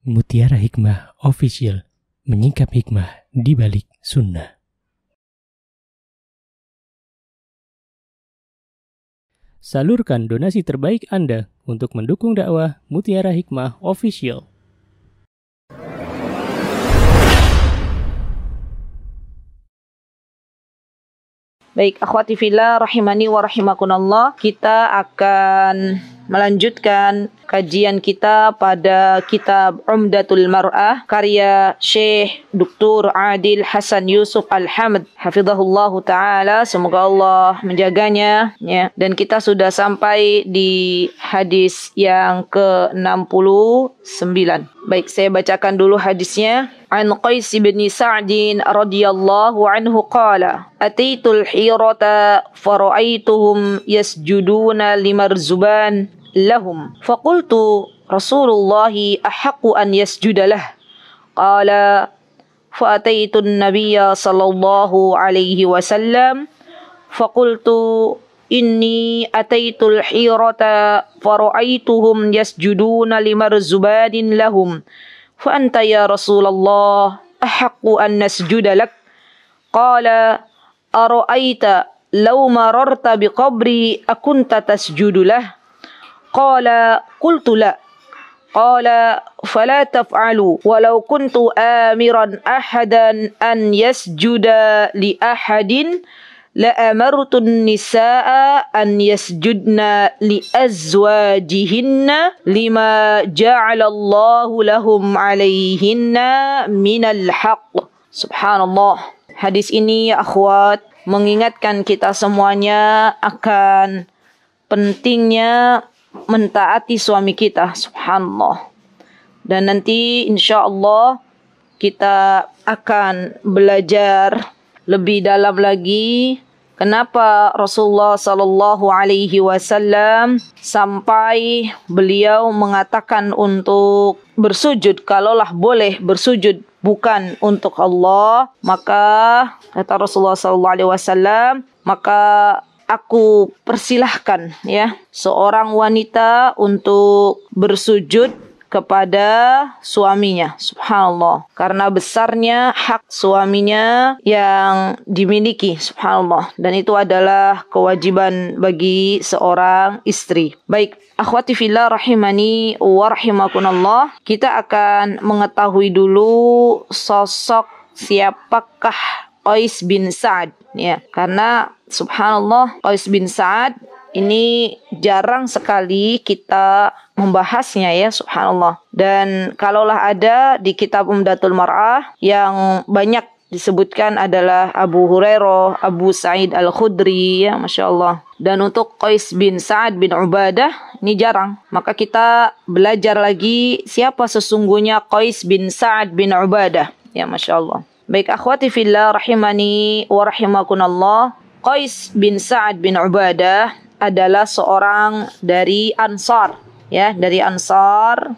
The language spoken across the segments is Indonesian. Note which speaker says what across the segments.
Speaker 1: Mutiara Hikmah Official menyingkap hikmah di balik sunnah. Salurkan donasi terbaik Anda untuk mendukung dakwah Mutiara Hikmah Official. Baik, akhwati fillah rahimani wa rahimakunallah. Kita akan melanjutkan kajian kita pada kitab Umdatul Mar'ah karya Syekh Dr. Adil Hasan Yusuf Al-Hamd hafizahullah taala semoga Allah menjaganya ya dan kita sudah sampai di hadis yang ke-69 Baik, saya bacakan dulu hadisnya. An Qais bin Sa'din radhiyallahu anhu qala Ataitul hirata fara'aituhum yasjuduna limarzuban lahum faqultu Rasulullah ahaqqu an yasjudalah qala فأتيت النبي صلى الله عليه وسلم فقلت إني أتيت الحيرة فرأيتهم يسجدون لمرزبان لهم فأنت يا رسول الله أحق أن نسجد لك قال أرأيت لو مررت بقبري أكنت تسجد له Qala qultu la. Qala fala taf'alu walau kuntu amiran ahadan an yasjuda li ahadin la amartun nisaa an yasjudna li azwajihinna lima ja'ala Allahu lahum سبحان الله. haqq. Hadis ini ya akhwat mengingatkan kita semuanya akan pentingnya mentaati suami kita subhanallah dan nanti insya Allah kita akan belajar lebih dalam lagi kenapa Rasulullah Sallallahu Alaihi Wasallam sampai beliau mengatakan untuk bersujud kalaulah boleh bersujud bukan untuk Allah maka kata Rasulullah Sallallahu Alaihi Wasallam maka aku persilahkan ya seorang wanita untuk bersujud kepada suaminya subhanallah karena besarnya hak suaminya yang dimiliki subhanallah dan itu adalah kewajiban bagi seorang istri baik akhwati fillah rahimani wa rahimakunallah kita akan mengetahui dulu sosok siapakah Qais bin Sa'ad ya karena subhanallah Qais bin Sa'ad ini jarang sekali kita membahasnya ya subhanallah dan kalaulah ada di kitab Umdatul Mar'ah yang banyak disebutkan adalah Abu Hurairah, Abu Sa'id Al-Khudri, ya Masya Allah. Dan untuk Qais bin Sa'ad bin Ubadah, ini jarang. Maka kita belajar lagi siapa sesungguhnya Qais bin Sa'ad bin Ubadah. Ya Masya Allah. Baik akhwati fillah rahimani wa rahimakunallah. Qais bin Sa'ad bin Ubadah adalah seorang dari Ansar ya dari Ansar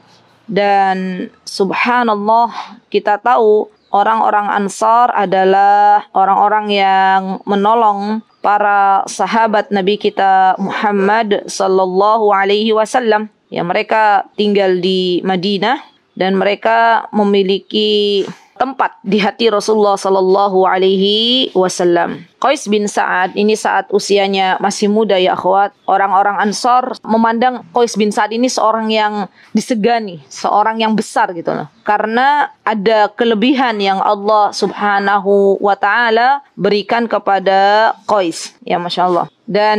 Speaker 1: dan subhanallah kita tahu orang-orang Ansar adalah orang-orang yang menolong para sahabat Nabi kita Muhammad sallallahu alaihi wasallam ya mereka tinggal di Madinah dan mereka memiliki tempat di hati Rasulullah sallallahu alaihi wasallam Qais bin Sa'ad ini saat usianya masih muda ya akhwat, orang-orang Ansor memandang Qais bin Sa'ad ini seorang yang disegani, seorang yang besar gitu loh. Karena ada kelebihan yang Allah Subhanahu wa taala berikan kepada Qais. Ya Masya Allah. Dan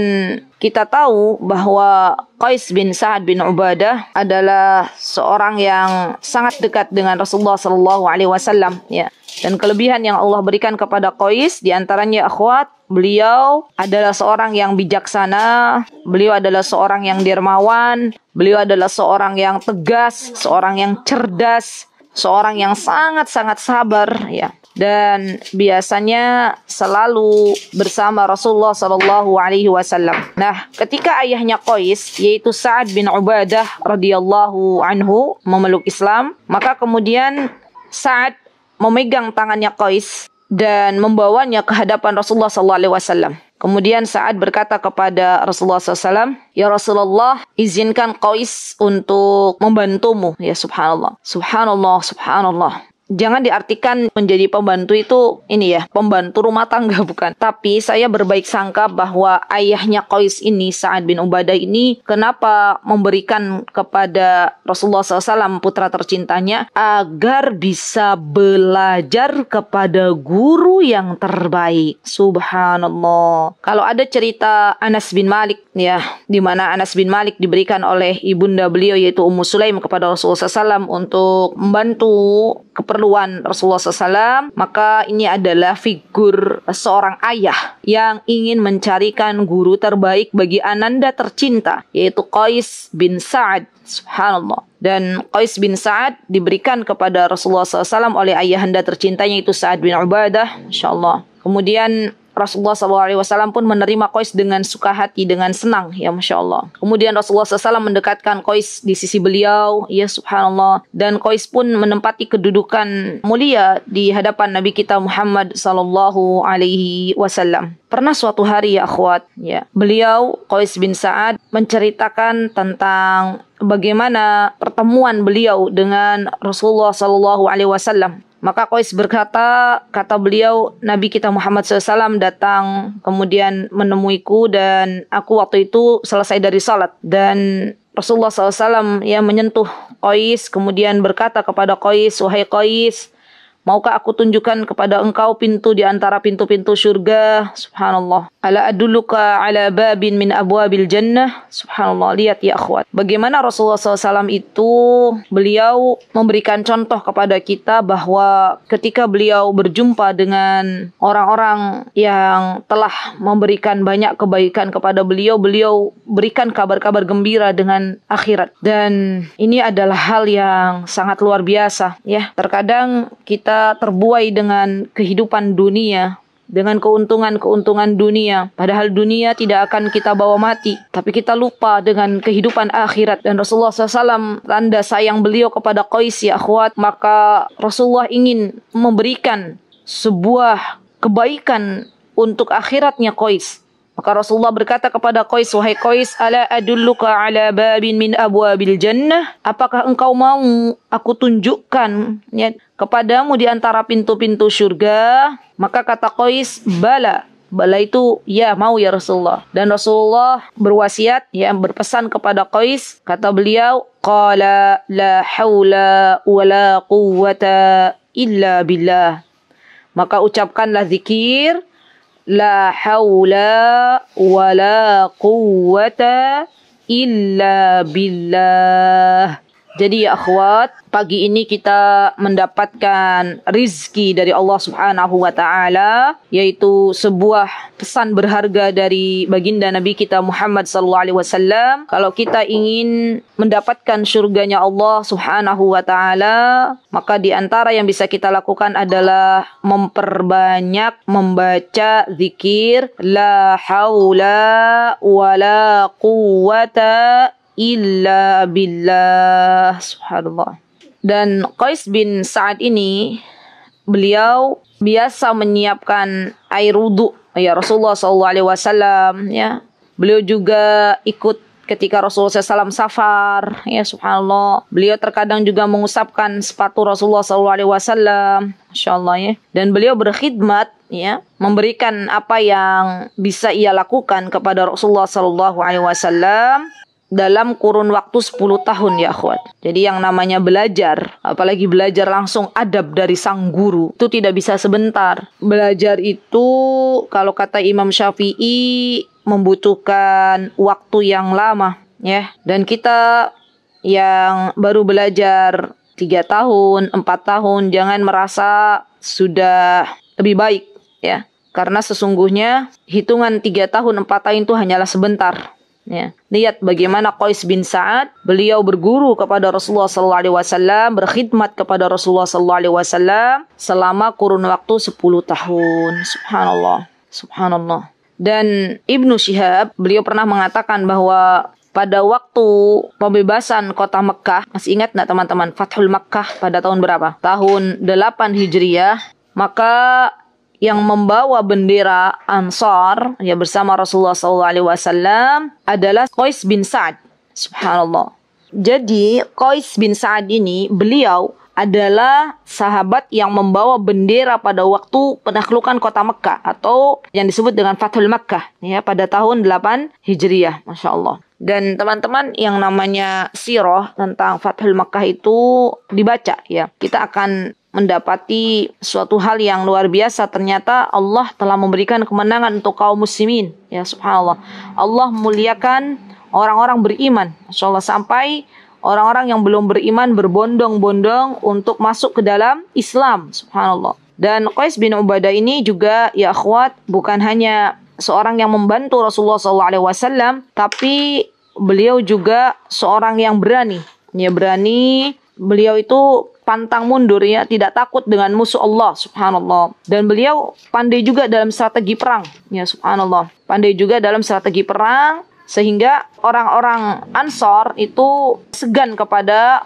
Speaker 1: kita tahu bahwa Qais bin Sa'ad bin Ubadah adalah seorang yang sangat dekat dengan Rasulullah Sallallahu Alaihi Wasallam. Ya dan kelebihan yang Allah berikan kepada Qais diantaranya akhwat beliau adalah seorang yang bijaksana beliau adalah seorang yang dermawan beliau adalah seorang yang tegas seorang yang cerdas seorang yang sangat-sangat sabar ya dan biasanya selalu bersama Rasulullah Shallallahu Alaihi Wasallam. Nah, ketika ayahnya Qais yaitu Saad bin Ubadah radhiyallahu anhu memeluk Islam, maka kemudian Saad memegang tangannya Qais dan membawanya ke hadapan Rasulullah sallallahu alaihi wasallam. Kemudian Sa'ad berkata kepada Rasulullah SAW, Ya Rasulullah, izinkan Qais untuk membantumu. Ya Subhanallah. Subhanallah, Subhanallah jangan diartikan menjadi pembantu itu ini ya, pembantu rumah tangga bukan. Tapi saya berbaik sangka bahwa ayahnya Qais ini, Sa'ad bin Ubadah ini, kenapa memberikan kepada Rasulullah SAW putra tercintanya agar bisa belajar kepada guru yang terbaik. Subhanallah. Kalau ada cerita Anas bin Malik ya, di mana Anas bin Malik diberikan oleh ibunda beliau yaitu Ummu Sulaim kepada Rasulullah SAW untuk membantu ke keperluan Rasulullah SAW, maka ini adalah figur seorang ayah yang ingin mencarikan guru terbaik bagi ananda tercinta, yaitu Qais bin Sa'ad. Subhanallah. Dan Qais bin Sa'ad diberikan kepada Rasulullah SAW oleh ayahanda tercintanya itu Sa'ad bin Ubadah. InsyaAllah. Kemudian Rasulullah SAW pun menerima Qais dengan suka hati, dengan senang, ya Masya Allah. Kemudian Rasulullah SAW mendekatkan Qais di sisi beliau, ya Subhanallah. Dan Qais pun menempati kedudukan mulia di hadapan Nabi kita Muhammad saw Pernah suatu hari ya akhwat, ya, beliau Qais bin Sa'ad menceritakan tentang bagaimana pertemuan beliau dengan Rasulullah saw maka Qais berkata, kata beliau, Nabi kita Muhammad SAW datang kemudian menemuiku dan aku waktu itu selesai dari salat. Dan Rasulullah SAW ya menyentuh Qais kemudian berkata kepada Qais, wahai Qais, Maukah aku tunjukkan kepada engkau pintu di antara pintu-pintu surga? Subhanallah. Ala adulluka ala babin min abwabil jannah? Subhanallah. Lihat ya akhwat. Bagaimana Rasulullah SAW itu beliau memberikan contoh kepada kita bahwa ketika beliau berjumpa dengan orang-orang yang telah memberikan banyak kebaikan kepada beliau, beliau berikan kabar-kabar gembira dengan akhirat. Dan ini adalah hal yang sangat luar biasa ya. Terkadang kita kita terbuai dengan kehidupan dunia, dengan keuntungan-keuntungan dunia. Padahal dunia tidak akan kita bawa mati. Tapi kita lupa dengan kehidupan akhirat. Dan Rasulullah SAW tanda sayang beliau kepada Qais ya akhwat. Maka Rasulullah ingin memberikan sebuah kebaikan untuk akhiratnya Qais. Maka Rasulullah berkata kepada Qais, "Wahai Qais, ala adulluka ala babin min abwabil jannah? Apakah engkau mau aku tunjukkan ya, kepadamu di antara pintu-pintu surga?" Maka kata Qais, "Bala." Bala itu ya mau ya Rasulullah. Dan Rasulullah berwasiat ya berpesan kepada Qais, kata beliau, "Qala la haula wala quwwata illa billah." Maka ucapkanlah zikir la haula wa la quwwata illa billah jadi ya akhwat, pagi ini kita mendapatkan rizki dari Allah Subhanahu wa taala yaitu sebuah pesan berharga dari baginda Nabi kita Muhammad sallallahu alaihi wasallam. Kalau kita ingin mendapatkan surganya Allah Subhanahu wa taala, maka di antara yang bisa kita lakukan adalah memperbanyak membaca zikir la haula wala quwata illa billah subhanallah dan Qais bin Sa'ad ini beliau biasa menyiapkan air wudhu ya Rasulullah sallallahu Alaihi Wasallam ya beliau juga ikut ketika Rasulullah SAW safar ya subhanallah beliau terkadang juga mengusapkan sepatu Rasulullah saw Alaihi Wasallam Allah ya dan beliau berkhidmat ya memberikan apa yang bisa ia lakukan kepada Rasulullah saw Alaihi Wasallam dalam kurun waktu 10 tahun ya akhwat. Jadi yang namanya belajar, apalagi belajar langsung adab dari sang guru, itu tidak bisa sebentar. Belajar itu kalau kata Imam Syafi'i membutuhkan waktu yang lama ya. Dan kita yang baru belajar 3 tahun, 4 tahun, jangan merasa sudah lebih baik ya. Karena sesungguhnya hitungan 3 tahun, 4 tahun itu hanyalah sebentar. Ya. Lihat bagaimana Qais bin Sa'ad, beliau berguru kepada Rasulullah sallallahu alaihi wasallam, berkhidmat kepada Rasulullah sallallahu alaihi wasallam selama kurun waktu 10 tahun. Subhanallah. Subhanallah. Dan Ibnu Syihab, beliau pernah mengatakan bahwa pada waktu pembebasan kota Mekah, masih ingat nggak teman-teman Fathul Mekah pada tahun berapa? Tahun 8 Hijriah, maka yang membawa bendera Ansar ya bersama Rasulullah SAW adalah Qais bin Sa'ad. Subhanallah. Jadi Qais bin Sa'ad ini beliau adalah sahabat yang membawa bendera pada waktu penaklukan kota Mekah atau yang disebut dengan Fathul Makkah ya pada tahun 8 Hijriah, masya Allah. Dan teman-teman yang namanya Sirah tentang Fathul Makkah itu dibaca ya. Kita akan mendapati suatu hal yang luar biasa ternyata Allah telah memberikan kemenangan untuk kaum muslimin ya subhanallah Allah muliakan orang-orang beriman insyaallah sampai orang-orang yang belum beriman berbondong-bondong untuk masuk ke dalam Islam subhanallah dan Qais bin Ubadah ini juga ya akhwat bukan hanya seorang yang membantu Rasulullah SAW tapi beliau juga seorang yang berani ya berani beliau itu pantang mundur ya, tidak takut dengan musuh Allah subhanallah. Dan beliau pandai juga dalam strategi perang ya subhanallah. Pandai juga dalam strategi perang sehingga orang-orang Ansor itu segan kepada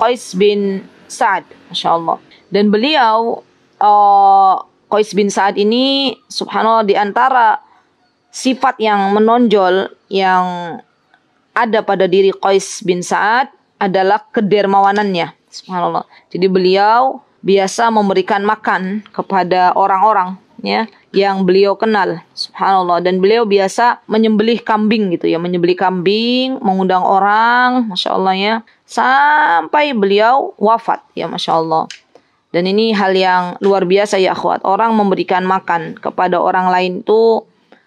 Speaker 1: Qais bin Sa'ad, Masya Allah. Dan beliau, uh, Qais bin Sa'ad ini, subhanallah, di antara sifat yang menonjol yang ada pada diri Qais bin Sa'ad adalah kedermawanannya. Subhanallah. Jadi beliau biasa memberikan makan kepada orang-orang ya yang beliau kenal subhanallah dan beliau biasa menyembelih kambing gitu ya menyembelih kambing mengundang orang masya Allah ya sampai beliau wafat ya masya Allah dan ini hal yang luar biasa ya akhwat orang memberikan makan kepada orang lain itu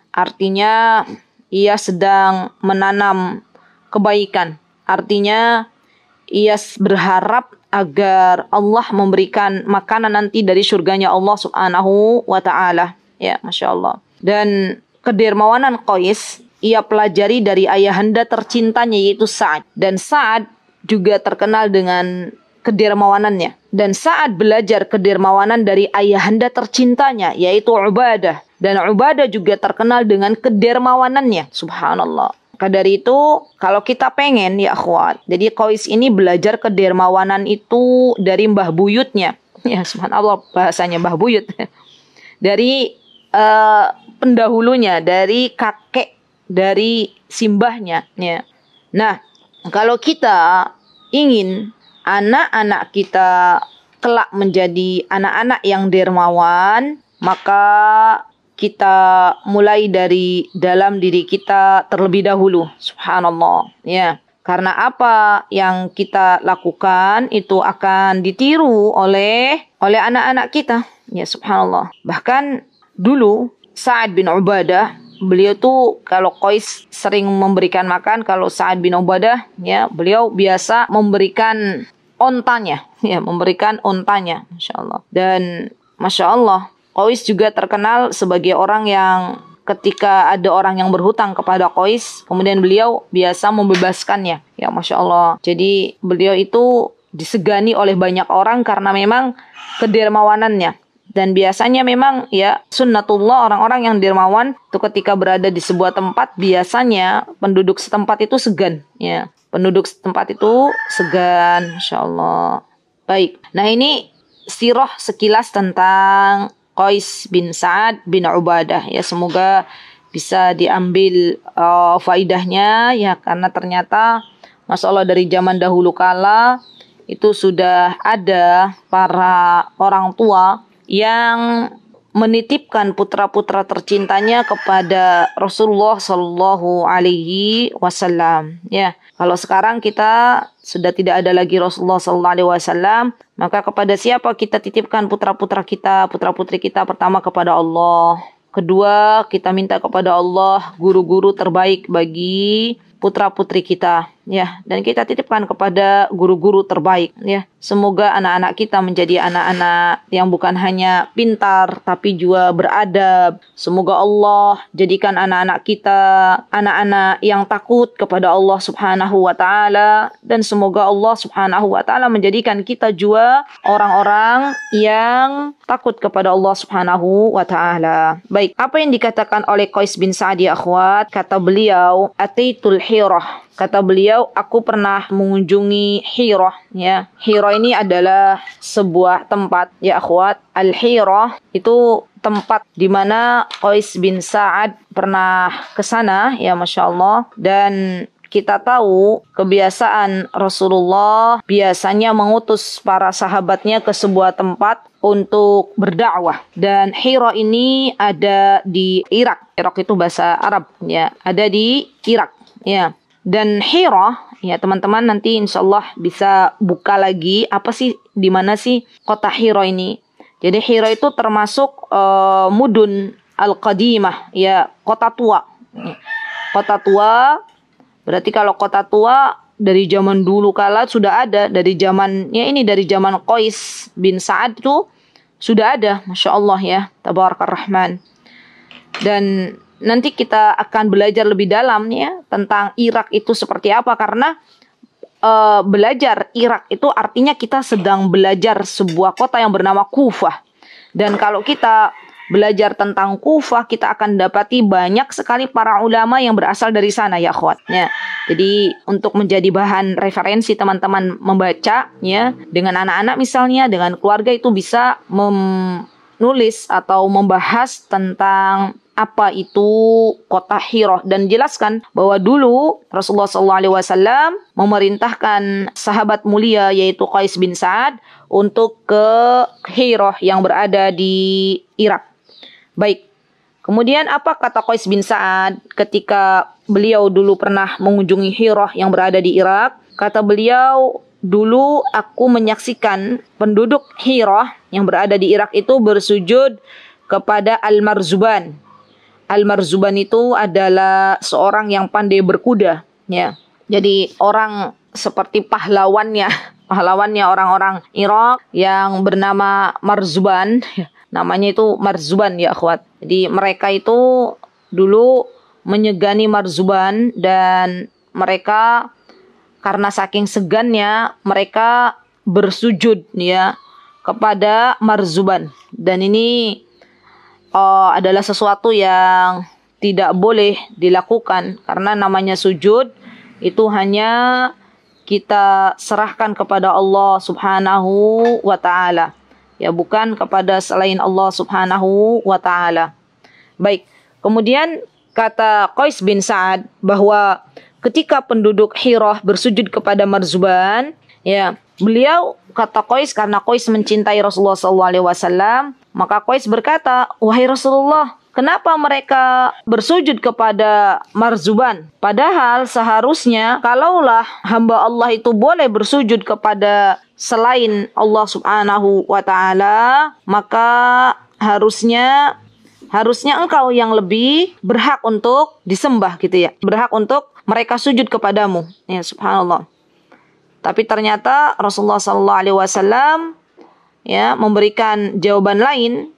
Speaker 1: artinya ia sedang menanam kebaikan artinya ia berharap agar Allah memberikan makanan nanti dari surganya Allah Subhanahu wa taala. Ya, Masya Allah. Dan kedermawanan Qais ia pelajari dari ayahanda tercintanya yaitu Sa'ad. Dan Sa'ad juga terkenal dengan kedermawanannya. Dan Sa'ad belajar kedermawanan dari ayahanda tercintanya yaitu Ubadah. Dan Ubadah juga terkenal dengan kedermawanannya. Subhanallah. Maka dari itu, kalau kita pengen ya kuat. jadi Kois ini belajar kedermawanan itu dari mbah buyutnya. Ya subhanallah bahasanya mbah buyut. Dari uh, pendahulunya, dari kakek, dari simbahnya. Ya. Nah, kalau kita ingin anak-anak kita kelak menjadi anak-anak yang dermawan, maka kita mulai dari dalam diri kita terlebih dahulu. Subhanallah. Ya. Karena apa yang kita lakukan itu akan ditiru oleh oleh anak-anak kita. Ya subhanallah. Bahkan dulu Sa'ad bin Ubadah beliau tuh kalau Qais sering memberikan makan kalau Sa'ad bin Ubadah ya beliau biasa memberikan ontanya ya memberikan ontanya Masya Allah dan Masya Allah Kois juga terkenal sebagai orang yang ketika ada orang yang berhutang kepada Kois, kemudian beliau biasa membebaskannya. Ya, masya Allah. Jadi beliau itu disegani oleh banyak orang karena memang kedermawanannya. Dan biasanya memang ya sunnatullah orang-orang yang dermawan itu ketika berada di sebuah tempat biasanya penduduk setempat itu segan ya. Penduduk setempat itu segan, masya Allah. Baik. Nah ini sirah sekilas tentang Qais bin Sa'ad bin Ubadah ya semoga bisa diambil uh, faidahnya ya karena ternyata masalah dari zaman dahulu kala itu sudah ada para orang tua yang menitipkan putra-putra tercintanya kepada Rasulullah Shallallahu Alaihi Wasallam. Ya, kalau sekarang kita sudah tidak ada lagi Rasulullah Shallallahu Alaihi Wasallam, maka kepada siapa kita titipkan putra-putra kita, putra-putri kita pertama kepada Allah. Kedua, kita minta kepada Allah guru-guru terbaik bagi putra-putri kita ya dan kita titipkan kepada guru-guru terbaik ya semoga anak-anak kita menjadi anak-anak yang bukan hanya pintar tapi juga beradab semoga Allah jadikan anak-anak kita anak-anak yang takut kepada Allah Subhanahu wa taala dan semoga Allah Subhanahu wa taala menjadikan kita juga orang-orang yang takut kepada Allah Subhanahu wa taala baik apa yang dikatakan oleh Qais bin Sa'di akhwat kata beliau ataitul hirah Kata beliau, aku pernah mengunjungi Hiro Ya, Hiroh ini adalah sebuah tempat. Ya, akhwat, Al Hiroh itu tempat di mana Qais bin Sa'ad pernah ke sana. Ya, masya Allah. Dan kita tahu kebiasaan Rasulullah biasanya mengutus para sahabatnya ke sebuah tempat untuk berdakwah dan Hiro ini ada di Irak. Irak itu bahasa Arab ya, ada di Irak ya dan Hira ya teman-teman nanti insya Allah bisa buka lagi apa sih di mana sih kota Hira ini jadi Hira itu termasuk uh, mudun al-qadimah ya kota tua kota tua berarti kalau kota tua dari zaman dulu kala sudah ada dari zaman ya ini dari zaman Qais bin Sa'ad tuh sudah ada masya Allah ya tabarakar rahman dan nanti kita akan belajar lebih dalam ya tentang Irak itu seperti apa karena uh, belajar Irak itu artinya kita sedang belajar sebuah kota yang bernama Kufah. Dan kalau kita belajar tentang Kufah, kita akan dapati banyak sekali para ulama yang berasal dari sana ya khotnya. Jadi untuk menjadi bahan referensi teman-teman membaca ya dengan anak-anak misalnya dengan keluarga itu bisa menulis atau membahas tentang apa itu kota Hiroh dan jelaskan bahwa dulu Rasulullah Shallallahu Alaihi Wasallam memerintahkan sahabat mulia yaitu Qais bin Saad untuk ke Hiroh yang berada di Irak. Baik. Kemudian apa kata Qais bin Saad ketika beliau dulu pernah mengunjungi Hiroh yang berada di Irak? Kata beliau, dulu aku menyaksikan penduduk Hiroh yang berada di Irak itu bersujud kepada Al-Marzuban Al-Marzuban itu adalah seorang yang pandai berkuda, ya. Jadi orang seperti pahlawannya, pahlawannya orang-orang Irak yang bernama Marzuban. Ya. Namanya itu Marzuban ya, kuat. Jadi mereka itu dulu menyegani Marzuban dan mereka karena saking segannya mereka bersujud ya kepada Marzuban dan ini uh, adalah sesuatu yang tidak boleh dilakukan karena namanya sujud itu hanya kita serahkan kepada Allah Subhanahu wa taala ya bukan kepada selain Allah Subhanahu wa taala. Baik, kemudian kata Qais bin Sa'ad bahwa ketika penduduk Hirah bersujud kepada Marzuban ya beliau kata Qais karena Qais mencintai Rasulullah SAW maka Qais berkata, "Wahai Rasulullah, Kenapa mereka bersujud kepada marzuban? Padahal seharusnya kalaulah hamba Allah itu boleh bersujud kepada selain Allah Subhanahu wa taala, maka harusnya harusnya engkau yang lebih berhak untuk disembah gitu ya. Berhak untuk mereka sujud kepadamu. Ya subhanallah. Tapi ternyata Rasulullah sallallahu alaihi wasallam ya memberikan jawaban lain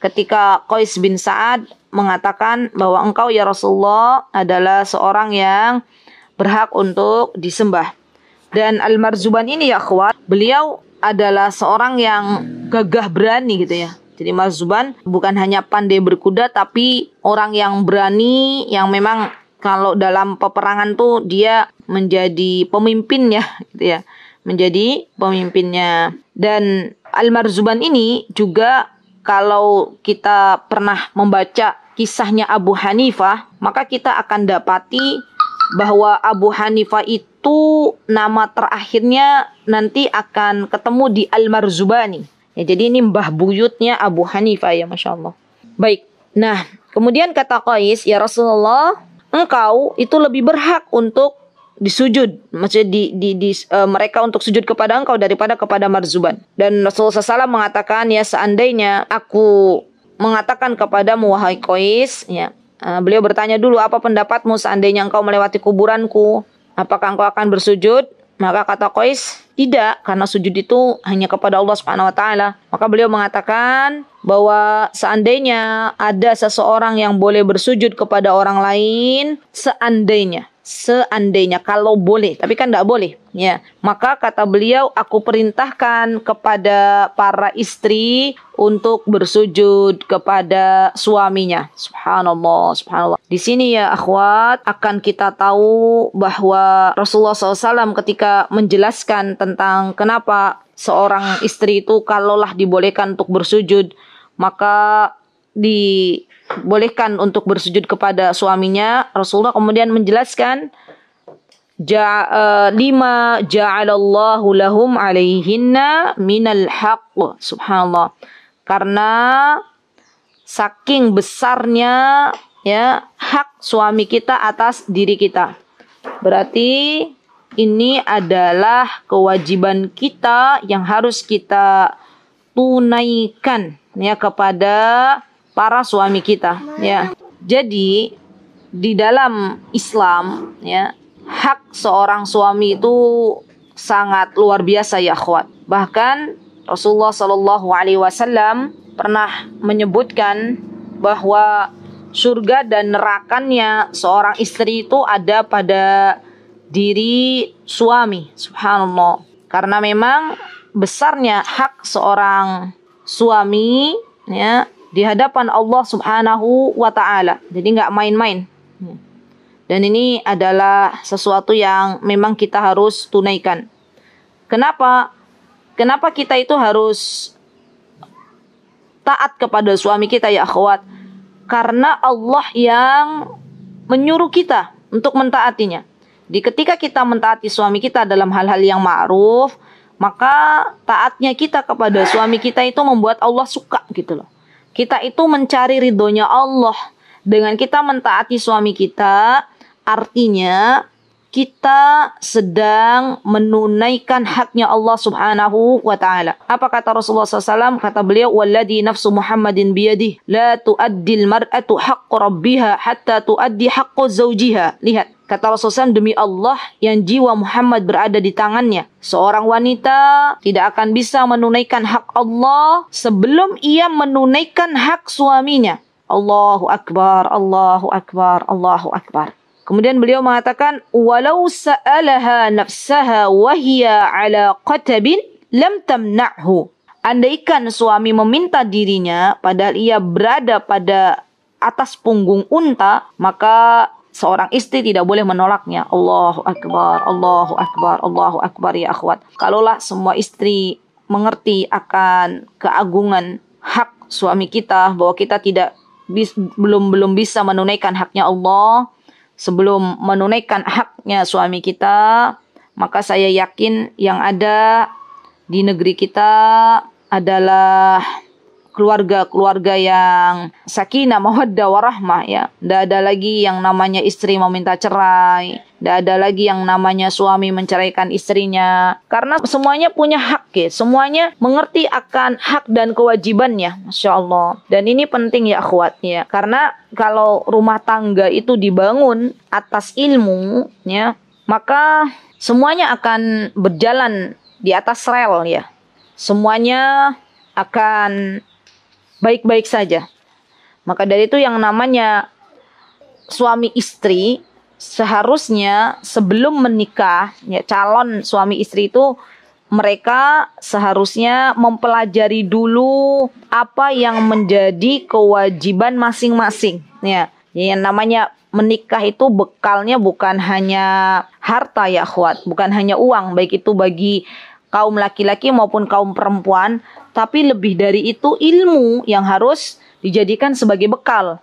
Speaker 1: ketika Qais bin Sa'ad mengatakan bahwa engkau ya Rasulullah adalah seorang yang berhak untuk disembah. Dan Al-Marzuban ini ya kuat beliau adalah seorang yang gagah berani gitu ya. Jadi Marzuban bukan hanya pandai berkuda tapi orang yang berani yang memang kalau dalam peperangan tuh dia menjadi pemimpin ya gitu ya menjadi pemimpinnya. Dan Al-Marzuban ini juga kalau kita pernah membaca kisahnya Abu Hanifah, maka kita akan dapati bahwa Abu Hanifah itu nama terakhirnya nanti akan ketemu di Al-Marzubani. Ya, jadi ini mbah buyutnya Abu Hanifah ya Masya Allah. Baik, nah kemudian kata Qais, Ya Rasulullah, engkau itu lebih berhak untuk disujud maksudnya di, di, di uh, mereka untuk sujud kepada engkau daripada kepada marzuban dan Rasulullah SAW mengatakan ya seandainya aku mengatakan kepadamu wahai Qais ya uh, beliau bertanya dulu apa pendapatmu seandainya engkau melewati kuburanku apakah engkau akan bersujud maka kata Qais, tidak karena sujud itu hanya kepada Allah Subhanahu wa taala. Maka beliau mengatakan bahwa seandainya ada seseorang yang boleh bersujud kepada orang lain seandainya seandainya kalau boleh tapi kan tidak boleh ya maka kata beliau aku perintahkan kepada para istri untuk bersujud kepada suaminya subhanallah subhanallah di sini ya akhwat akan kita tahu bahwa Rasulullah SAW ketika menjelaskan tentang kenapa seorang istri itu kalaulah dibolehkan untuk bersujud maka di bolehkan untuk bersujud kepada suaminya. Rasulullah kemudian menjelaskan ja, uh, lima ja'alallahu lahum alaihinna minal haq. Subhanallah. Karena saking besarnya ya hak suami kita atas diri kita. Berarti ini adalah kewajiban kita yang harus kita tunaikan ya kepada para suami kita ya jadi di dalam Islam ya hak seorang suami itu sangat luar biasa ya akhwat bahkan Rasulullah Shallallahu Alaihi Wasallam pernah menyebutkan bahwa surga dan nerakannya seorang istri itu ada pada diri suami subhanallah karena memang besarnya hak seorang suami ya di hadapan Allah Subhanahu wa taala. Jadi nggak main-main. Hmm. Dan ini adalah sesuatu yang memang kita harus tunaikan. Kenapa? Kenapa kita itu harus taat kepada suami kita ya akhwat? Karena Allah yang menyuruh kita untuk mentaatinya. Di ketika kita mentaati suami kita dalam hal-hal yang ma'ruf, maka taatnya kita kepada suami kita itu membuat Allah suka gitu loh. Kita itu mencari ridhonya Allah dengan kita mentaati suami kita, artinya kita sedang menunaikan haknya Allah Subhanahu wa taala. Apa kata Rasulullah SAW? Kata beliau, "Walladhi nafsu Muhammadin biyadih, la tu'addil mar'atu haqq rabbiha hatta tu'addi haqq zawjiha." Lihat, kata Rasulullah SAW, "Demi Allah yang jiwa Muhammad berada di tangannya, seorang wanita tidak akan bisa menunaikan hak Allah sebelum ia menunaikan hak suaminya." Allahu akbar, Allahu akbar, Allahu akbar. Kemudian beliau mengatakan walau sa'alaha nafsaha hiya ala qatabin lam tamna'hu. Andaikan suami meminta dirinya padahal ia berada pada atas punggung unta, maka seorang istri tidak boleh menolaknya. Allahu akbar, Allahu akbar, Allahu akbar ya akhwat. Kalaulah semua istri mengerti akan keagungan hak suami kita bahwa kita tidak bis, belum belum bisa menunaikan haknya Allah sebelum menunaikan haknya suami kita, maka saya yakin yang ada di negeri kita adalah keluarga-keluarga yang sakinah, mawaddah, warahmah ya. Tidak ada lagi yang namanya istri meminta cerai, tidak ada lagi yang namanya suami menceraikan istrinya. Karena semuanya punya hak ya. Semuanya mengerti akan hak dan kewajibannya. Masya Allah. Dan ini penting ya akhwatnya. Karena kalau rumah tangga itu dibangun atas ilmu ya. Maka semuanya akan berjalan di atas rel ya. Semuanya akan baik-baik saja. Maka dari itu yang namanya suami istri seharusnya sebelum menikah ya calon suami istri itu mereka seharusnya mempelajari dulu apa yang menjadi kewajiban masing-masing ya. Yang namanya menikah itu bekalnya bukan hanya harta ya kuat, bukan hanya uang baik itu bagi kaum laki-laki maupun kaum perempuan, tapi lebih dari itu ilmu yang harus dijadikan sebagai bekal.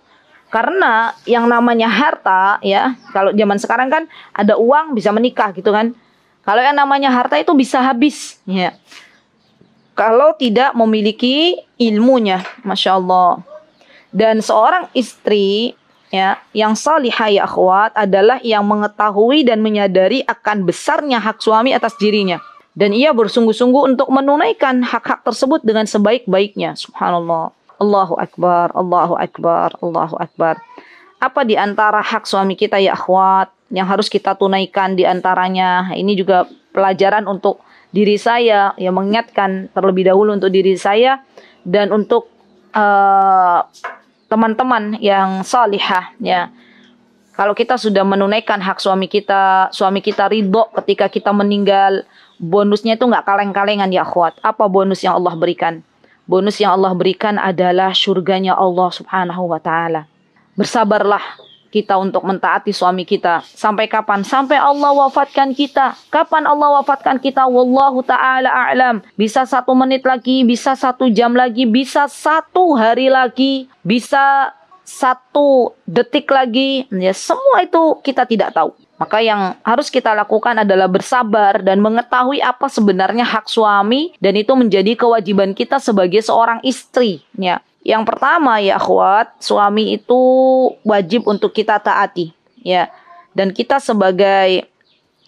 Speaker 1: Karena yang namanya harta ya, kalau zaman sekarang kan ada uang bisa menikah gitu kan. Kalau yang namanya harta itu bisa habis ya. Kalau tidak memiliki ilmunya, masya Allah. Dan seorang istri ya yang salihah ya akhwat adalah yang mengetahui dan menyadari akan besarnya hak suami atas dirinya dan ia bersungguh-sungguh untuk menunaikan hak-hak tersebut dengan sebaik-baiknya subhanallah Allahu Akbar, Allahu Akbar, Allahu Akbar. Apa di antara hak suami kita ya akhwat yang harus kita tunaikan di antaranya? Ini juga pelajaran untuk diri saya yang mengingatkan terlebih dahulu untuk diri saya dan untuk teman eh, teman-teman yang salihah ya. Kalau kita sudah menunaikan hak suami kita, suami kita ridho ketika kita meninggal, bonusnya itu nggak kaleng-kalengan ya akhwat. Apa bonus yang Allah berikan? Bonus yang Allah berikan adalah surganya Allah Subhanahu wa taala. Bersabarlah kita untuk mentaati suami kita. Sampai kapan? Sampai Allah wafatkan kita. Kapan Allah wafatkan kita? Wallahu ta'ala a'lam. Bisa satu menit lagi, bisa satu jam lagi, bisa satu hari lagi, bisa satu detik lagi. Ya semua itu kita tidak tahu. Maka yang harus kita lakukan adalah bersabar dan mengetahui apa sebenarnya hak suami dan itu menjadi kewajiban kita sebagai seorang istri ya. Yang pertama ya akhwat, suami itu wajib untuk kita taati ya. Dan kita sebagai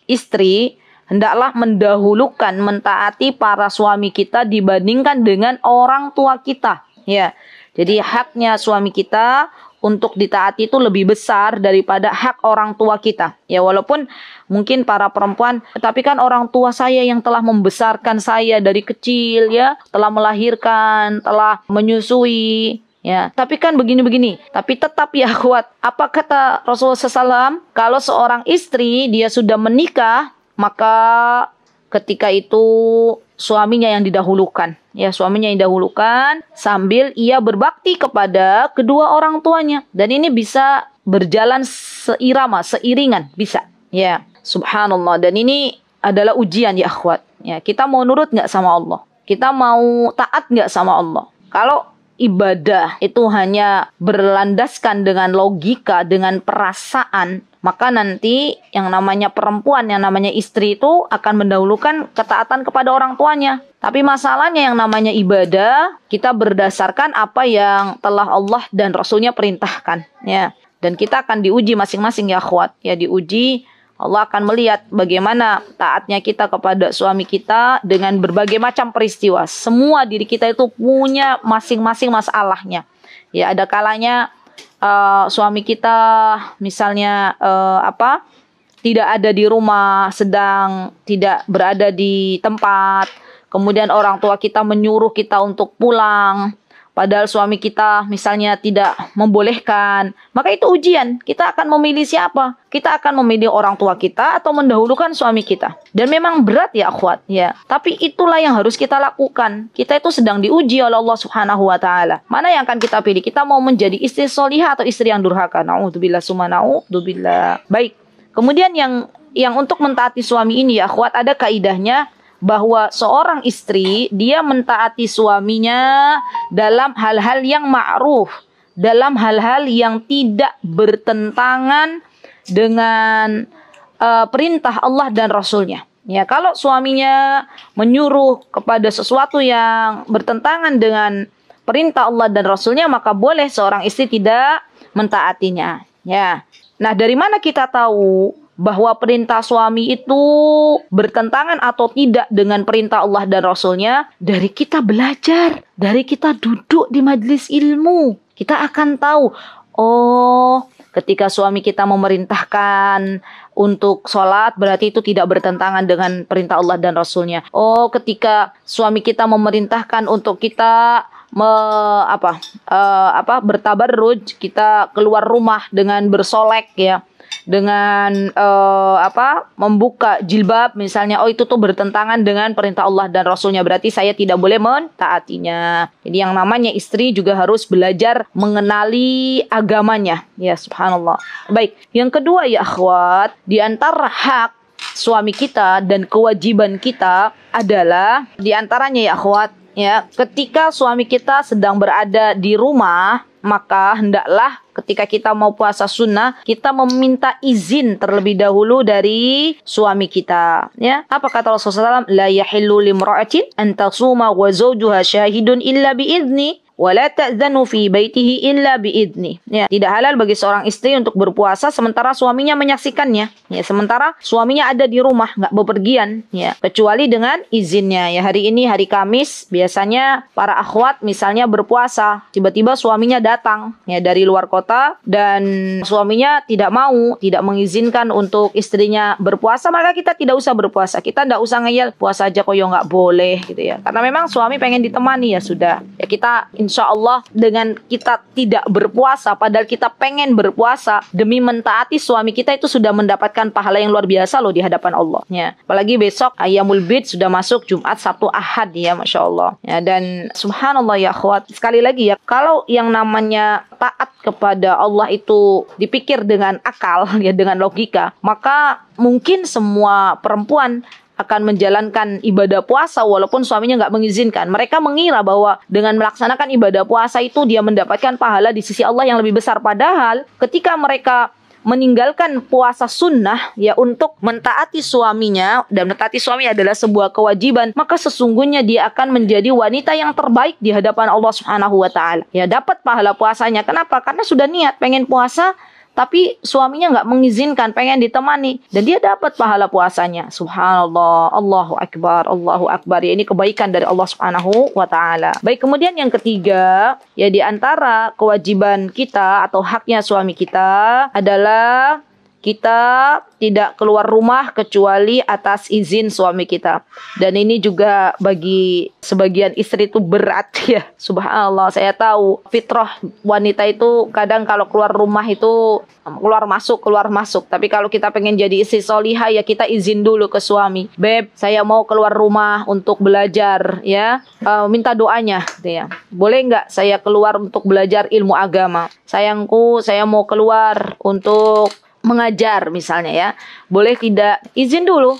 Speaker 1: istri hendaklah mendahulukan mentaati para suami kita dibandingkan dengan orang tua kita ya. Jadi haknya suami kita untuk ditaati itu lebih besar daripada hak orang tua kita. Ya walaupun mungkin para perempuan, tapi kan orang tua saya yang telah membesarkan saya dari kecil ya, telah melahirkan, telah menyusui, Ya, tapi kan begini-begini. Tapi tetap ya kuat. Apa kata Rasulullah SAW? Kalau seorang istri dia sudah menikah, maka ketika itu suaminya yang didahulukan ya suaminya yang didahulukan sambil ia berbakti kepada kedua orang tuanya dan ini bisa berjalan seirama seiringan bisa ya subhanallah dan ini adalah ujian ya akhwat ya kita mau nurut nggak sama Allah kita mau taat nggak sama Allah kalau ibadah itu hanya berlandaskan dengan logika dengan perasaan maka nanti yang namanya perempuan, yang namanya istri itu akan mendahulukan ketaatan kepada orang tuanya. Tapi masalahnya yang namanya ibadah, kita berdasarkan apa yang telah Allah dan Rasulnya perintahkan. ya. Dan kita akan diuji masing-masing ya khuat. Ya diuji Allah akan melihat bagaimana taatnya kita kepada suami kita dengan berbagai macam peristiwa. Semua diri kita itu punya masing-masing masalahnya. Ya ada kalanya uh, suami kita misalnya uh, apa tidak ada di rumah, sedang tidak berada di tempat, kemudian orang tua kita menyuruh kita untuk pulang padahal suami kita misalnya tidak membolehkan, maka itu ujian. Kita akan memilih siapa? Kita akan memilih orang tua kita atau mendahulukan suami kita. Dan memang berat ya akhwat ya. Tapi itulah yang harus kita lakukan. Kita itu sedang diuji oleh Allah Subhanahu wa taala. Mana yang akan kita pilih? Kita mau menjadi istri solihah atau istri yang durhaka? Nauzubillah summa naudzubillah. Baik. Kemudian yang yang untuk mentaati suami ini ya akhwat ada kaidahnya bahwa seorang istri dia mentaati suaminya dalam hal-hal yang ma'ruf, dalam hal-hal yang tidak bertentangan dengan uh, perintah Allah dan Rasulnya. Ya, kalau suaminya menyuruh kepada sesuatu yang bertentangan dengan perintah Allah dan Rasulnya, maka boleh seorang istri tidak mentaatinya. Ya. Nah, dari mana kita tahu bahwa perintah suami itu bertentangan atau tidak dengan perintah Allah dan Rasulnya dari kita belajar, dari kita duduk di majelis ilmu. Kita akan tahu, oh ketika suami kita memerintahkan untuk sholat berarti itu tidak bertentangan dengan perintah Allah dan Rasulnya. Oh ketika suami kita memerintahkan untuk kita me, apa uh, apa bertabarruj kita keluar rumah dengan bersolek ya dengan uh, apa membuka jilbab misalnya oh itu tuh bertentangan dengan perintah Allah dan Rasulnya berarti saya tidak boleh mentaatinya. Jadi yang namanya istri juga harus belajar mengenali agamanya. Ya subhanallah. Baik, yang kedua ya akhwat, di antara hak suami kita dan kewajiban kita adalah di antaranya ya akhwat ya ketika suami kita sedang berada di rumah maka hendaklah Ketika kita mau puasa sunnah, kita meminta izin terlebih dahulu dari suami kita. Ya, apa kata Rasulullah SAW? La yahillu limra'atin an tasuma wa zawjuha syahidun illa bi'izni wala ta'zanu fi baitihi illa biidni. Ya, tidak halal bagi seorang istri untuk berpuasa sementara suaminya menyaksikannya. Ya, sementara suaminya ada di rumah, nggak bepergian. Ya, kecuali dengan izinnya. Ya, hari ini hari Kamis biasanya para akhwat misalnya berpuasa, tiba-tiba suaminya datang ya dari luar kota dan suaminya tidak mau, tidak mengizinkan untuk istrinya berpuasa, maka kita tidak usah berpuasa. Kita nggak usah ngeyel puasa aja kok koyo ya nggak boleh gitu ya. Karena memang suami pengen ditemani ya sudah. Ya kita insya Allah dengan kita tidak berpuasa padahal kita pengen berpuasa demi mentaati suami kita itu sudah mendapatkan pahala yang luar biasa loh di hadapan Allah ya apalagi besok ayamul bid sudah masuk Jumat satu Ahad ya masya Allah ya dan subhanallah ya khawat sekali lagi ya kalau yang namanya taat kepada Allah itu dipikir dengan akal ya dengan logika maka mungkin semua perempuan akan menjalankan ibadah puasa walaupun suaminya nggak mengizinkan. Mereka mengira bahwa dengan melaksanakan ibadah puasa itu dia mendapatkan pahala di sisi Allah yang lebih besar. Padahal ketika mereka meninggalkan puasa sunnah ya untuk mentaati suaminya dan mentaati suami adalah sebuah kewajiban maka sesungguhnya dia akan menjadi wanita yang terbaik di hadapan Allah Subhanahu wa taala ya dapat pahala puasanya kenapa karena sudah niat pengen puasa tapi suaminya nggak mengizinkan pengen ditemani dan dia dapat pahala puasanya subhanallah Allahu akbar Allahu akbar ya ini kebaikan dari Allah Subhanahu wa taala baik kemudian yang ketiga ya di antara kewajiban kita atau haknya suami kita adalah kita tidak keluar rumah kecuali atas izin suami kita. Dan ini juga bagi sebagian istri itu berat ya. Subhanallah, saya tahu fitrah wanita itu kadang kalau keluar rumah itu um, keluar masuk, keluar masuk. Tapi kalau kita pengen jadi istri solihah ya kita izin dulu ke suami. Beb, saya mau keluar rumah untuk belajar ya. E, minta doanya gitu ya. Boleh nggak saya keluar untuk belajar ilmu agama? Sayangku, saya mau keluar untuk mengajar misalnya ya. Boleh tidak izin dulu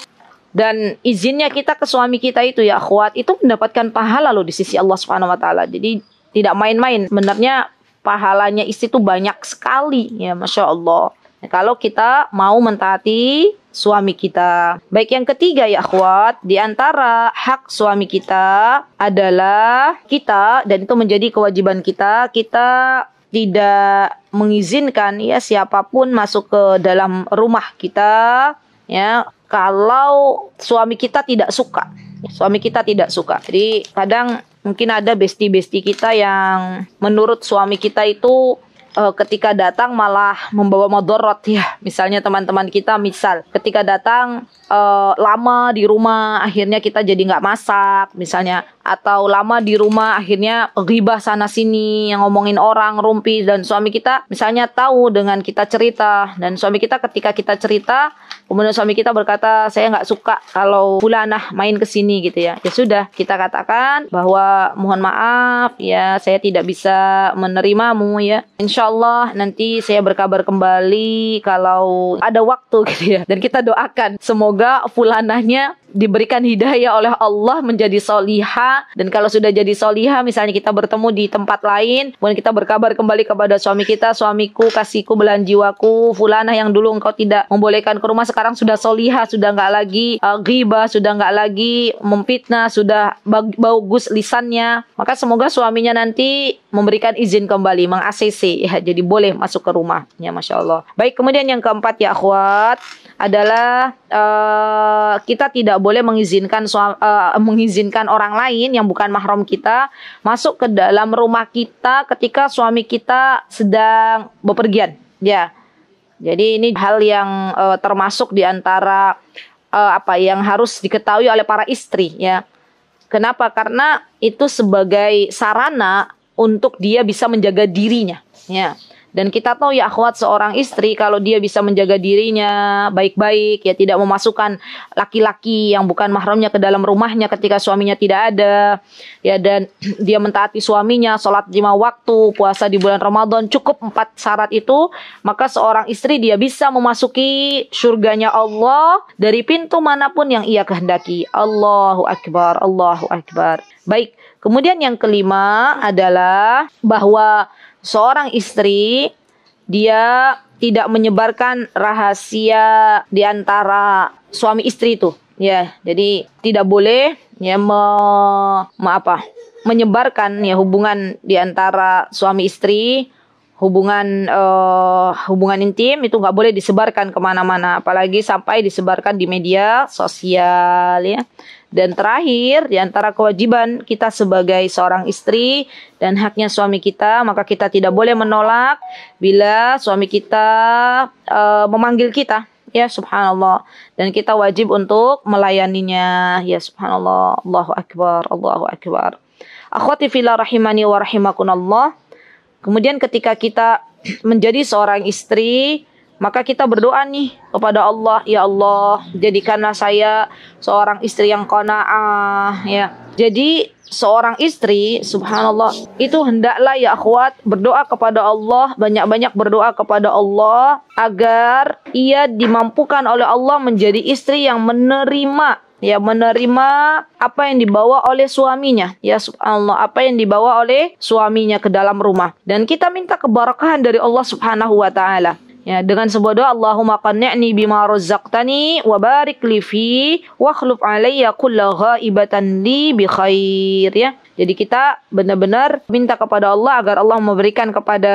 Speaker 1: dan izinnya kita ke suami kita itu ya kuat itu mendapatkan pahala loh di sisi Allah Subhanahu wa taala. Jadi tidak main-main. Sebenarnya pahalanya istri itu banyak sekali ya Masya Allah. Nah, kalau kita mau mentaati suami kita. Baik yang ketiga ya kuat di antara hak suami kita adalah kita dan itu menjadi kewajiban kita, kita tidak mengizinkan ya siapapun masuk ke dalam rumah kita ya kalau suami kita tidak suka suami kita tidak suka jadi kadang mungkin ada besti-besti kita yang menurut suami kita itu uh, ketika datang malah membawa modorot ya. Misalnya teman-teman kita misal ketika datang uh, lama di rumah akhirnya kita jadi nggak masak misalnya atau lama di rumah akhirnya ribah sana sini yang ngomongin orang rumpi dan suami kita misalnya tahu dengan kita cerita dan suami kita ketika kita cerita Kemudian suami kita berkata, saya nggak suka kalau fulanah main ke sini gitu ya. Ya sudah, kita katakan bahwa mohon maaf ya, saya tidak bisa menerimamu ya. Insya Allah nanti saya berkabar kembali kalau ada waktu gitu ya. Dan kita doakan semoga fulanahnya diberikan hidayah oleh Allah menjadi soliha dan kalau sudah jadi soliha misalnya kita bertemu di tempat lain kemudian kita berkabar kembali kepada suami kita suamiku kasihku belan jiwaku fulana yang dulu engkau tidak membolehkan ke rumah sekarang sudah soliha sudah nggak lagi uh, ghibah sudah nggak lagi memfitnah sudah bagus lisannya maka semoga suaminya nanti memberikan izin kembali meng ACC ya jadi boleh masuk ke rumahnya masya Allah baik kemudian yang keempat ya akhwat adalah Eh, kita tidak boleh mengizinkan soal, uh, eh, mengizinkan orang lain yang bukan mahram kita masuk ke dalam rumah kita ketika suami kita sedang bepergian. Ya. Jadi ini hal yang uh, termasuk di antara uh, apa yang harus diketahui oleh para istri ya. Kenapa? Karena itu sebagai sarana untuk dia bisa menjaga dirinya ya. Dan kita tahu ya akhwat seorang istri kalau dia bisa menjaga dirinya baik-baik ya tidak memasukkan laki-laki yang bukan mahramnya ke dalam rumahnya ketika suaminya tidak ada ya dan dia mentaati suaminya sholat lima waktu puasa di bulan Ramadan cukup empat syarat itu maka seorang istri dia bisa memasuki surganya Allah dari pintu manapun yang ia kehendaki Allahu Akbar Allahu Akbar baik kemudian yang kelima adalah bahwa seorang istri dia tidak menyebarkan rahasia di antara suami istri itu. Ya, jadi tidak boleh ya me, me apa? menyebarkan ya hubungan di antara suami istri hubungan uh, hubungan intim itu nggak boleh disebarkan kemana-mana apalagi sampai disebarkan di media sosial ya dan terakhir di antara kewajiban kita sebagai seorang istri dan haknya suami kita maka kita tidak boleh menolak bila suami kita uh, memanggil kita ya subhanallah dan kita wajib untuk melayaninya ya subhanallah Allahu akbar Allahu akbar akhwati fillah rahimani wa rahimakunallah Kemudian ketika kita menjadi seorang istri, maka kita berdoa nih kepada Allah, ya Allah, jadikanlah saya seorang istri yang qanaah ya. Jadi seorang istri, subhanallah, itu hendaklah ya akhwat berdoa kepada Allah, banyak-banyak berdoa kepada Allah agar ia dimampukan oleh Allah menjadi istri yang menerima ya menerima apa yang dibawa oleh suaminya ya subhanallah apa yang dibawa oleh suaminya ke dalam rumah dan kita minta keberkahan dari Allah Subhanahu wa taala Ya, dengan sebuah doa Allahumma qanni'ni bima razaqtani wa barik li fi wa khluf alayya kulla ghaibatan li bi khair ya. Jadi kita benar-benar minta kepada Allah agar Allah memberikan kepada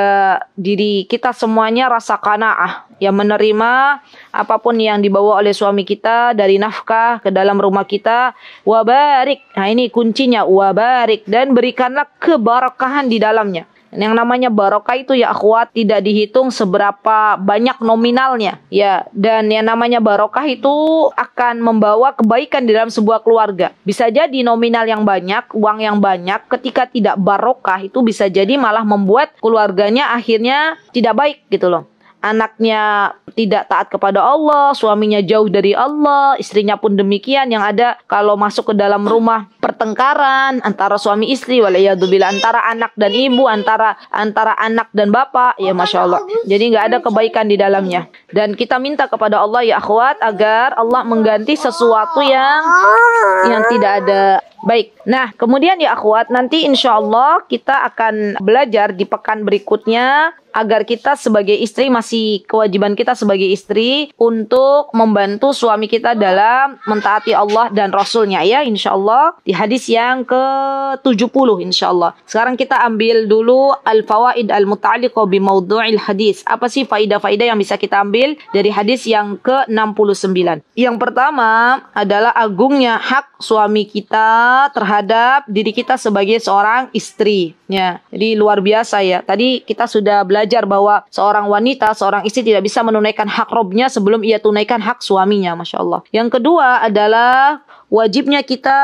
Speaker 1: diri kita semuanya rasa kanaah yang menerima apapun yang dibawa oleh suami kita dari nafkah ke dalam rumah kita wabarik. Nah ini kuncinya wabarik dan berikanlah keberkahan di dalamnya. Yang namanya barokah itu ya akhwat tidak dihitung seberapa banyak nominalnya ya dan yang namanya barokah itu akan membawa kebaikan di dalam sebuah keluarga. Bisa jadi nominal yang banyak, uang yang banyak ketika tidak barokah itu bisa jadi malah membuat keluarganya akhirnya tidak baik gitu loh anaknya tidak taat kepada Allah, suaminya jauh dari Allah, istrinya pun demikian yang ada kalau masuk ke dalam rumah pertengkaran antara suami istri walayyadzubillah antara anak dan ibu, antara antara anak dan bapak, ya Masya Allah. Jadi nggak ada kebaikan di dalamnya. Dan kita minta kepada Allah ya akhwat agar Allah mengganti sesuatu yang yang tidak ada Baik, nah kemudian ya akhwat nanti insya Allah kita akan belajar di pekan berikutnya agar kita sebagai istri masih kewajiban kita sebagai istri untuk membantu suami kita dalam mentaati Allah dan Rasulnya ya insya Allah di hadis yang ke 70 insya Allah sekarang kita ambil dulu al-fawaid al-muta'alliqo bimawdu'il hadis apa sih faidah-faidah yang bisa kita ambil dari hadis yang ke 69 yang pertama adalah agungnya hak suami kita terhadap diri kita sebagai seorang istri. Ya, jadi luar biasa ya. Tadi kita sudah belajar bahwa seorang wanita, seorang istri tidak bisa menunaikan hak robnya sebelum ia tunaikan hak suaminya, masya Allah. Yang kedua adalah wajibnya kita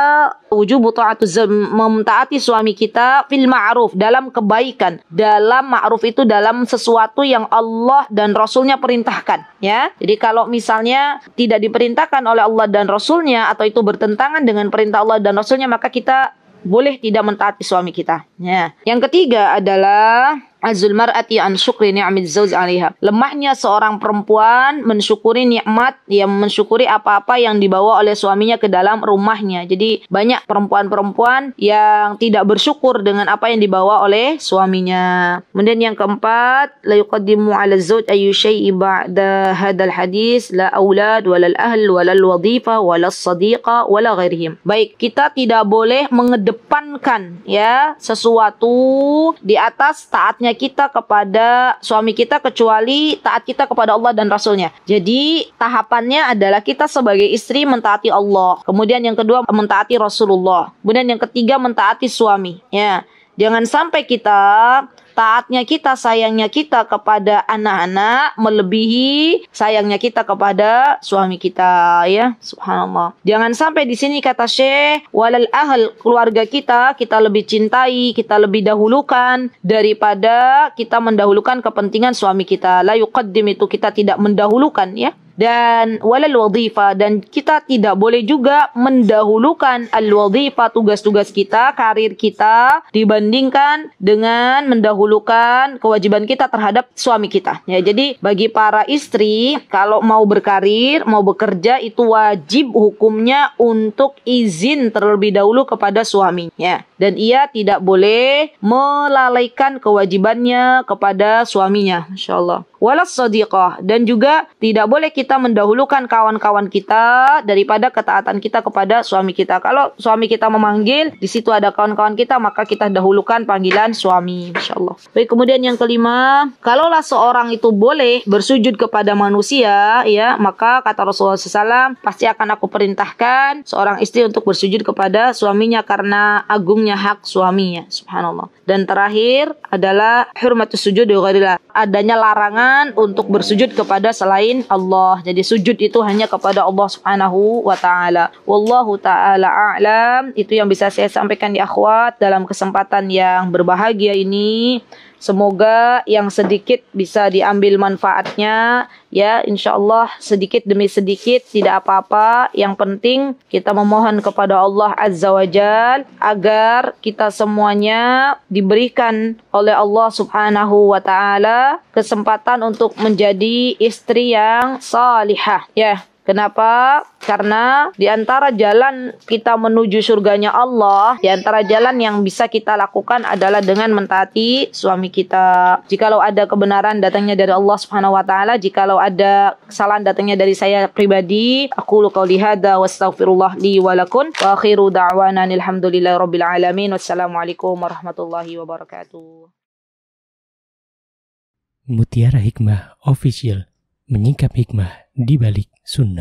Speaker 1: butuh atau mentaati suami kita fil ma'ruf dalam kebaikan dalam ma'ruf itu dalam sesuatu yang Allah dan Rasulnya perintahkan ya jadi kalau misalnya tidak diperintahkan oleh Allah dan Rasulnya atau itu bertentangan dengan perintah Allah dan Rasulnya maka kita boleh tidak mentaati suami kita ya yang ketiga adalah Azul mar'ati an syukri ni'mat zauj 'alaiha. Lemahnya seorang perempuan mensyukuri nikmat, yang mensyukuri apa-apa yang dibawa oleh suaminya ke dalam rumahnya. Jadi banyak perempuan-perempuan yang tidak bersyukur dengan apa yang dibawa oleh suaminya. Kemudian yang keempat, la yuqaddimu 'ala zauj ayyu syai'i ba'da hadal hadis la aulad wala al-ahl wala al-wadhifa wala as-sadiqa wala ghairihim. Baik, kita tidak boleh mengedepankan ya sesuatu di atas taatnya kita kepada suami kita kecuali taat kita kepada Allah dan Rasulnya. Jadi tahapannya adalah kita sebagai istri mentaati Allah. Kemudian yang kedua mentaati Rasulullah. Kemudian yang ketiga mentaati suami. Ya. Jangan sampai kita taatnya kita, sayangnya kita kepada anak-anak melebihi sayangnya kita kepada suami kita ya. Subhanallah. Jangan sampai di sini kata Syekh, walal ahl keluarga kita kita lebih cintai, kita lebih dahulukan daripada kita mendahulukan kepentingan suami kita. La yuqaddim itu kita tidak mendahulukan ya dan walal wadhifa dan kita tidak boleh juga mendahulukan al wadhifa tugas-tugas kita, karir kita dibandingkan dengan mendahulukan kewajiban kita terhadap suami kita. Ya, jadi bagi para istri kalau mau berkarir, mau bekerja itu wajib hukumnya untuk izin terlebih dahulu kepada suaminya dan ia tidak boleh melalaikan kewajibannya kepada suaminya. Insyaallah. Walas sadiqah dan juga tidak boleh kita kita mendahulukan kawan-kawan kita daripada ketaatan kita kepada suami kita. Kalau suami kita memanggil, di situ ada kawan-kawan kita, maka kita dahulukan panggilan suami. Masya Allah. Baik, kemudian yang kelima, kalaulah seorang itu boleh bersujud kepada manusia, ya, maka kata Rasulullah SAW, pasti akan aku perintahkan seorang istri untuk bersujud kepada suaminya karena agungnya hak suaminya. Subhanallah. Dan terakhir adalah hurmatus sujud adanya larangan untuk bersujud kepada selain Allah Allah. Jadi sujud itu hanya kepada Allah Subhanahu wa taala. Wallahu taala a'lam. Itu yang bisa saya sampaikan di akhwat dalam kesempatan yang berbahagia ini. Semoga yang sedikit bisa diambil manfaatnya ya insya Allah sedikit demi sedikit tidak apa-apa yang penting kita memohon kepada Allah Azza wa Jal agar kita semuanya diberikan oleh Allah Subhanahu wa taala kesempatan untuk menjadi istri yang salihah ya Kenapa? Karena di antara jalan kita menuju surganya Allah, di antara jalan yang bisa kita lakukan adalah dengan mentaati suami kita. Jikalau ada kebenaran datangnya dari Allah Subhanahu wa taala, jikalau ada kesalahan datangnya dari saya pribadi, aku lu lihat wa astaghfirullah li wa lakum wa akhiru da'wana alhamdulillahirabbil alamin. Wassalamualaikum warahmatullahi wabarakatuh. Mutiara Hikmah Official menyingkap hikmah di balik《圣训》